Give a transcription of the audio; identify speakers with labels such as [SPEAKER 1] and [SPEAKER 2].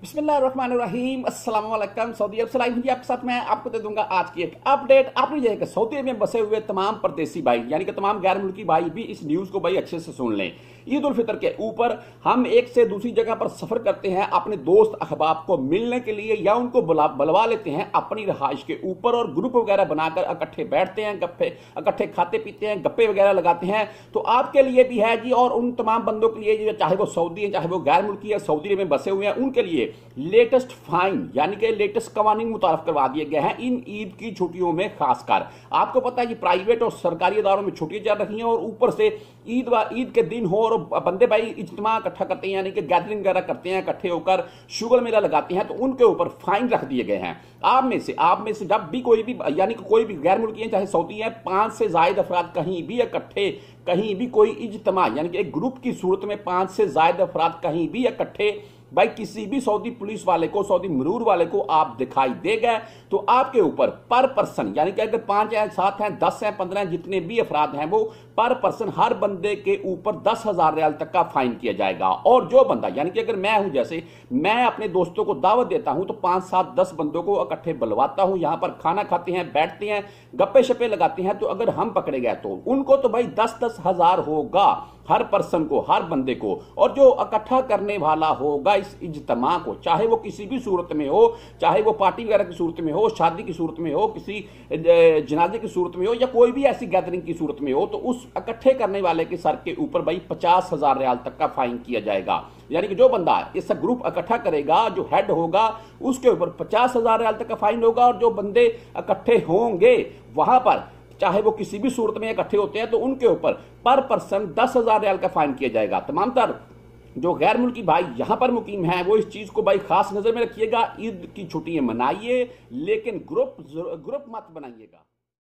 [SPEAKER 1] بسم اللہ الرحمن الرحیم السلام علیکم سعودی عرب سے آپ کے ساتھ میں آپ کو دے دوں گا آج کی ایک اپڈیٹ آپ نے یہ کہ سعودی عرب میں بسے ہوئے تمام پردیسی بھائی یعنی کہ تمام غیر ملکی بھائی بھی اس نیوز کو بھائی اچھے سے سن لیں عید الفطر کے اوپر ہم ایک سے دوسری جگہ پر سفر کرتے ہیں اپنے دوست اخباب کو ملنے کے لیے یا ان کو بلوا لیتے ہیں اپنی رہائش کے اوپر اور گروپ وغیرہ بنا کر اکٹھے بیٹھتے ہیں گپے اکٹھے کھاتے پیتے ہیں گپے وغیرہ لگاتے ہیں تو آپ کے لیے بھی ہے جی اور ان تمام بندوں کے لیے چاہے وہ سعودی ہیں چاہے وہ غیر ملکی ہے سعودی عرب میں بسے ہوئے ہیں ان کے لیے لیٹسٹ فائن یعنی کہ لیٹسٹ قوانین متعارف کروا دیے گئے ہیں ان عید کی چھٹیوں میں خاص کر آپ کو پتہ ہے کہ پرائیویٹ اور سرکاری اداروں میں چھٹیاں چل رہی ہیں اور اوپر سے عید عید کے دن ہو اور بندے بھائی اجتماع اکٹھا کرتے ہیں یعنی کہ گیدرنگ وغیرہ کرتے ہیں اکٹھے ہو کر شوگر میلہ لگاتے ہیں تو ان کے اوپر فائن رکھ دیے گئے ہیں آپ میں سے آپ میں سے جب بھی کوئی بھی یعنی کہ کوئی بھی غیر ملکی ہیں چاہے سعودی ہیں پانچ سے زائد افراد کہیں بھی اکٹھے کہیں بھی کوئی اجتماع یعنی کہ ایک گروپ کی صورت میں پانچ سے زائد افراد کہیں بھی اکٹھے بھائی کسی بھی سعودی پولیس والے کو سعودی مرور والے کو آپ دکھائی دے گئے تو آپ کے اوپر پر پرسن یعنی کہ اگر پانچ ہیں ہیں ہیں ہیں دس پندرہ جتنے بھی افراد ہیں وہ پر پرسن ہر بندے کے اوپر دس ہزار ریال تک کا فائن کیا جائے گا اور جو بندہ یعنی کہ اگر میں ہوں جیسے میں اپنے دوستوں کو دعوت دیتا ہوں تو پانچ سات دس بندوں کو اکٹھے بلواتا ہوں یہاں پر کھانا کھاتے ہیں بیٹھتے ہیں گپے شپے لگاتے ہیں تو اگر ہم پکڑے گئے تو ان کو تو بھائی دس دس ہزار ہوگا ہر پرسن کو ہر بندے کو اور جو اکٹھا کرنے والا ہوگا اس اجتماع کو چاہے وہ کسی بھی صورت میں ہو چاہے وہ پارٹی وغیرہ کی صورت میں ہو شادی کی صورت میں ہو کسی جنازے کی صورت میں ہو یا کوئی بھی ایسی گیدرنگ کی صورت میں ہو تو اس اکٹھے کرنے والے کے سر کے اوپر بھائی پچاس ہزار ریال تک کا فائن کیا جائے گا یعنی کہ جو بندہ اس گروپ اکٹھا کرے گا جو ہیڈ ہوگا اس کے اوپر پچاس ہزار ریال تک کا فائن ہوگا اور جو بندے اکٹھے ہوں گے وہاں پر چاہے وہ کسی بھی صورت میں اکٹھے ہوتے ہیں تو ان کے اوپر پر پرسن دس ہزار ریال کا فائن کیا جائے گا تمام تر جو غیر ملکی بھائی یہاں پر مقیم ہیں وہ اس چیز کو بھائی خاص نظر میں رکھیے گا عید کی چھٹیاں منائیے لیکن گروپ گروپ مت بنائیے گا